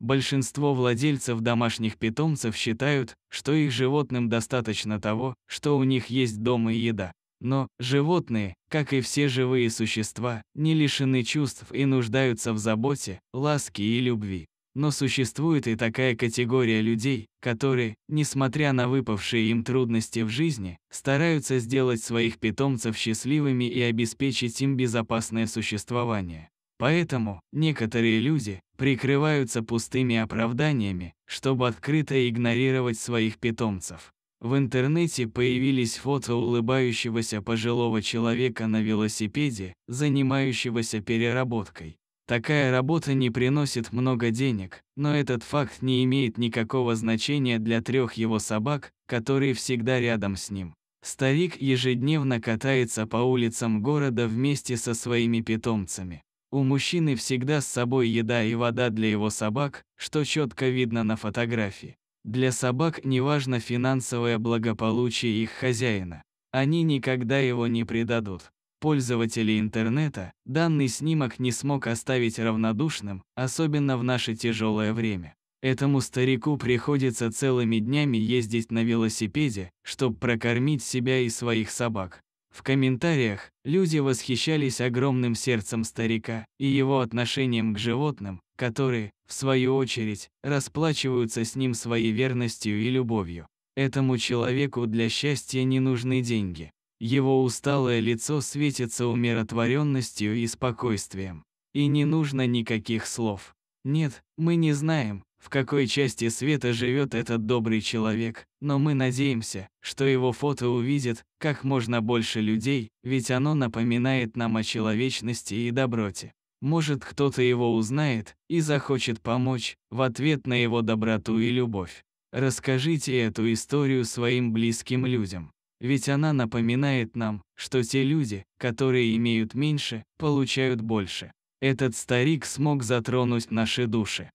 Большинство владельцев домашних питомцев считают, что их животным достаточно того, что у них есть дом и еда. Но животные, как и все живые существа, не лишены чувств и нуждаются в заботе, ласке и любви. Но существует и такая категория людей, которые, несмотря на выпавшие им трудности в жизни, стараются сделать своих питомцев счастливыми и обеспечить им безопасное существование. Поэтому некоторые люди прикрываются пустыми оправданиями, чтобы открыто игнорировать своих питомцев. В интернете появились фото улыбающегося пожилого человека на велосипеде, занимающегося переработкой. Такая работа не приносит много денег, но этот факт не имеет никакого значения для трех его собак, которые всегда рядом с ним. Старик ежедневно катается по улицам города вместе со своими питомцами. У мужчины всегда с собой еда и вода для его собак, что четко видно на фотографии. Для собак неважно финансовое благополучие их хозяина. Они никогда его не предадут. Пользователи интернета данный снимок не смог оставить равнодушным, особенно в наше тяжелое время. Этому старику приходится целыми днями ездить на велосипеде, чтобы прокормить себя и своих собак. В комментариях люди восхищались огромным сердцем старика и его отношением к животным, которые, в свою очередь, расплачиваются с ним своей верностью и любовью. Этому человеку для счастья не нужны деньги. Его усталое лицо светится умиротворенностью и спокойствием. И не нужно никаких слов. Нет, мы не знаем, в какой части света живет этот добрый человек, но мы надеемся, что его фото увидит как можно больше людей, ведь оно напоминает нам о человечности и доброте. Может, кто-то его узнает и захочет помочь в ответ на его доброту и любовь. Расскажите эту историю своим близким людям. Ведь она напоминает нам, что те люди, которые имеют меньше, получают больше. Этот старик смог затронуть наши души.